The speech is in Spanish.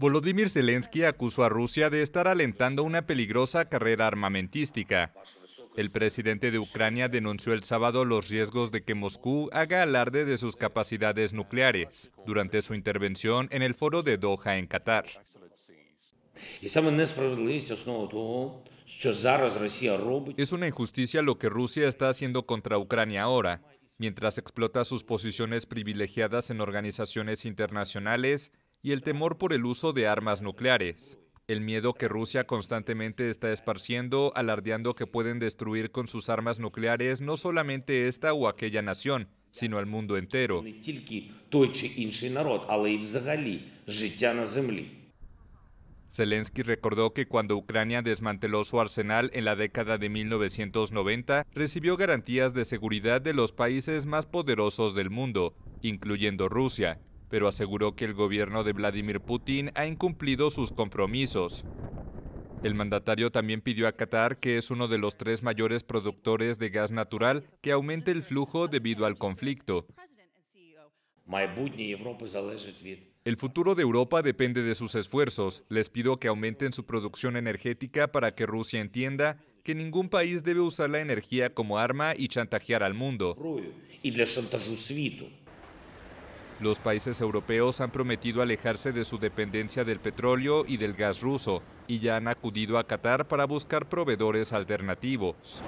Volodymyr Zelensky acusó a Rusia de estar alentando una peligrosa carrera armamentística. El presidente de Ucrania denunció el sábado los riesgos de que Moscú haga alarde de sus capacidades nucleares durante su intervención en el foro de Doha en Qatar. Es una injusticia lo que Rusia está haciendo contra Ucrania ahora, mientras explota sus posiciones privilegiadas en organizaciones internacionales y el temor por el uso de armas nucleares. El miedo que Rusia constantemente está esparciendo, alardeando que pueden destruir con sus armas nucleares no solamente esta o aquella nación, sino al mundo entero. Zelensky recordó que cuando Ucrania desmanteló su arsenal en la década de 1990, recibió garantías de seguridad de los países más poderosos del mundo, incluyendo Rusia, pero aseguró que el gobierno de Vladimir Putin ha incumplido sus compromisos. El mandatario también pidió a Qatar, que es uno de los tres mayores productores de gas natural, que aumente el flujo debido al conflicto, el futuro de Europa depende de sus esfuerzos. Les pido que aumenten su producción energética para que Rusia entienda que ningún país debe usar la energía como arma y chantajear al mundo. Los países europeos han prometido alejarse de su dependencia del petróleo y del gas ruso y ya han acudido a Qatar para buscar proveedores alternativos.